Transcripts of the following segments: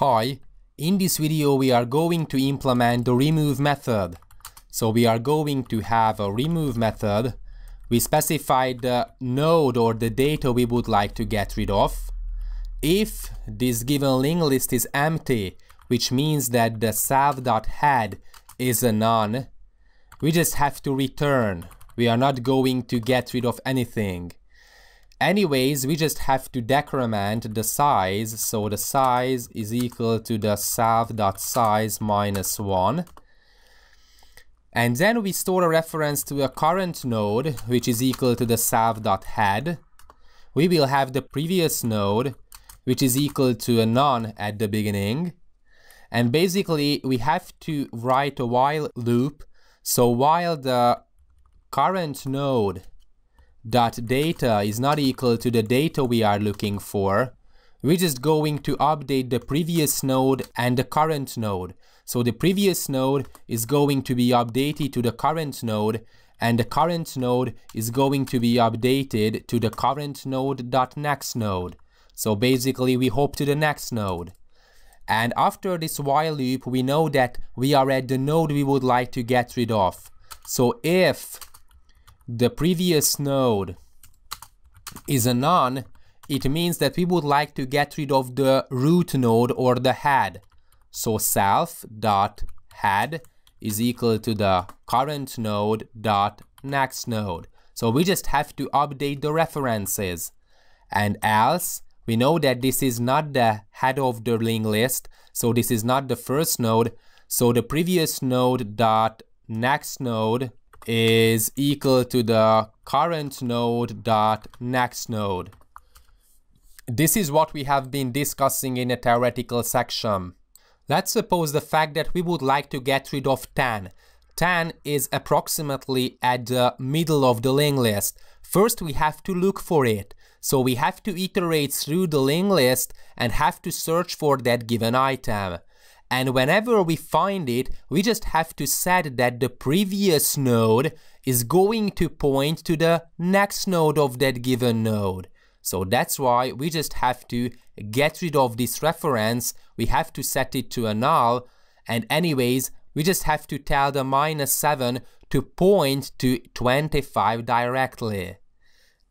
Hi, in this video we are going to implement the remove method. So we are going to have a remove method. We specify the node or the data we would like to get rid of. If this given linked list is empty, which means that the salve.head is a none, we just have to return. We are not going to get rid of anything. Anyways, we just have to decrement the size. So the size is equal to the self dot size minus 1. And then we store a reference to a current node, which is equal to the self dot head. We will have the previous node, which is equal to a none at the beginning. And basically, we have to write a while loop. So while the current node dot data is not equal to the data we are looking for, we're just going to update the previous node and the current node. So the previous node is going to be updated to the current node and the current node is going to be updated to the current node dot next node. So basically we hop to the next node. And after this while loop, we know that we are at the node we would like to get rid of. So if the previous node is a none, it means that we would like to get rid of the root node or the head. So self dot head is equal to the current node dot next node. So we just have to update the references. And else, we know that this is not the head of the linked list, so this is not the first node. So the previous node dot next node is equal to the current node dot next node. This is what we have been discussing in a theoretical section. Let's suppose the fact that we would like to get rid of 10. 10 is approximately at the middle of the linked list. First we have to look for it. So we have to iterate through the linked list and have to search for that given item and whenever we find it, we just have to set that the previous node is going to point to the next node of that given node. So that's why we just have to get rid of this reference, we have to set it to a null, and anyways, we just have to tell the minus 7 to point to 25 directly.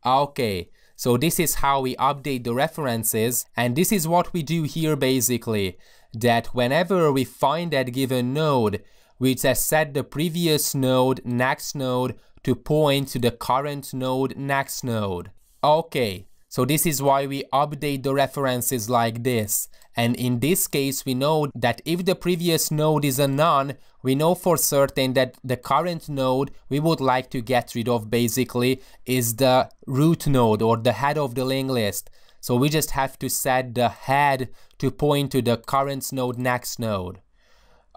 Okay, so this is how we update the references and this is what we do here basically, that whenever we find that given node, we just set the previous node, next node to point to the current node, next node. Okay, so this is why we update the references like this. And in this case, we know that if the previous node is a none, we know for certain that the current node we would like to get rid of basically is the root node or the head of the linked list. So we just have to set the head to point to the current node next node.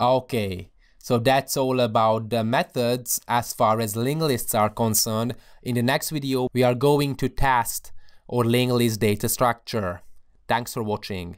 Okay. So that's all about the methods as far as linked lists are concerned. In the next video, we are going to test or Langley's data structure. Thanks for watching.